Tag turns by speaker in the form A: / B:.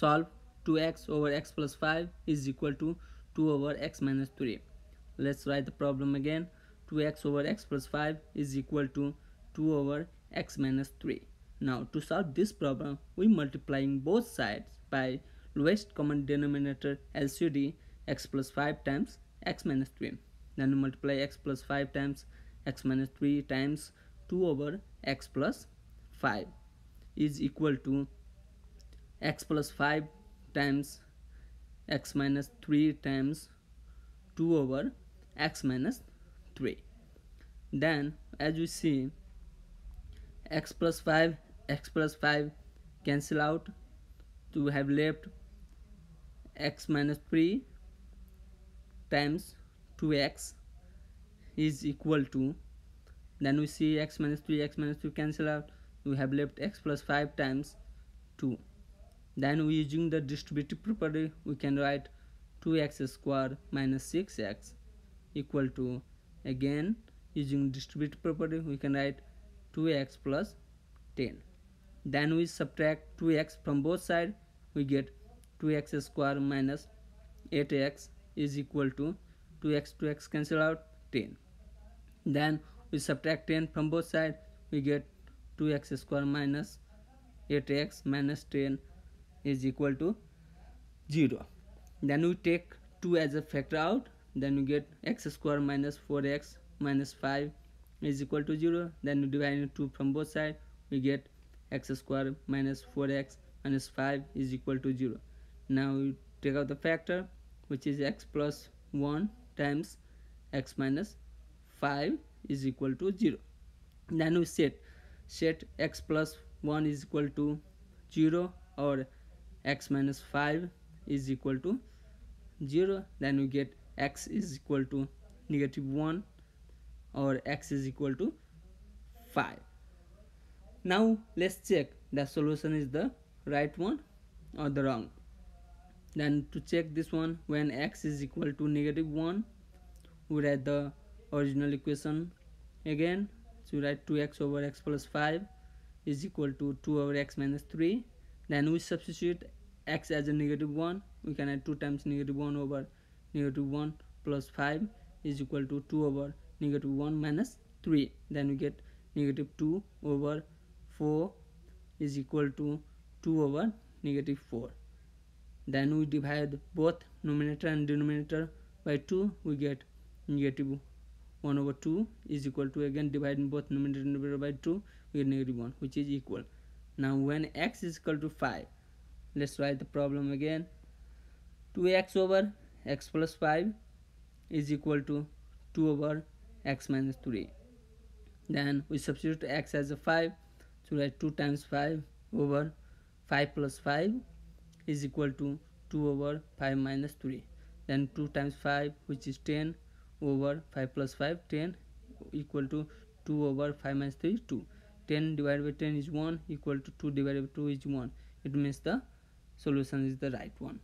A: solve 2x over x plus 5 is equal to 2 over x minus 3 let's write the problem again 2x over x plus 5 is equal to 2 over x minus 3 now to solve this problem we multiplying both sides by lowest common denominator LCD x plus 5 times x minus 3 then multiply x plus 5 times x minus 3 times 2 over x plus 5 is equal to x plus 5 times x minus 3 times 2 over x minus 3 then as you see x plus 5 x plus 5 cancel out to have left x minus 3 times 2x is equal to then we see x minus 3 x minus 2 cancel out we have left x plus 5 times 2 then using the distributive property, we can write 2x square minus 6x equal to again using distributive property we can write 2x plus 10 then we subtract 2x from both sides we get 2x square minus 8x is equal to 2x 2x cancel out 10 then we subtract 10 from both sides we get 2x square minus 8x minus 10 is equal to 0 then we take 2 as a factor out then we get x square minus 4x minus 5 is equal to 0 then we divide 2 from both sides we get x square minus 4x minus 5 is equal to 0 now we take out the factor which is x plus 1 times x minus 5 is equal to 0 then we set set x plus 1 is equal to 0 or x minus 5 is equal to 0 then we get x is equal to negative 1 or x is equal to 5 now let's check the solution is the right one or the wrong then to check this one when x is equal to negative 1 we write the original equation again so we write 2x over x plus 5 is equal to 2 over x minus 3 then we substitute x as a negative 1 we can add 2 times negative 1 over negative 1 plus 5 is equal to 2 over negative 1 minus 3 then we get negative 2 over 4 is equal to 2 over negative 4 then we divide both numerator and denominator by 2 we get negative 1 over 2 is equal to again dividing both numerator and denominator by 2 we get negative 1 which is equal now when x is equal to 5 let's write the problem again 2x over x plus 5 is equal to 2 over x minus 3 then we substitute x as a 5 so write 2 times 5 over 5 plus 5 is equal to 2 over 5 minus 3 then 2 times 5 which is 10 over 5 plus 5 10 equal to 2 over 5 minus 3 2 10 divided by 10 is 1 equal to 2 divided by 2 is 1 it means the solution is the right one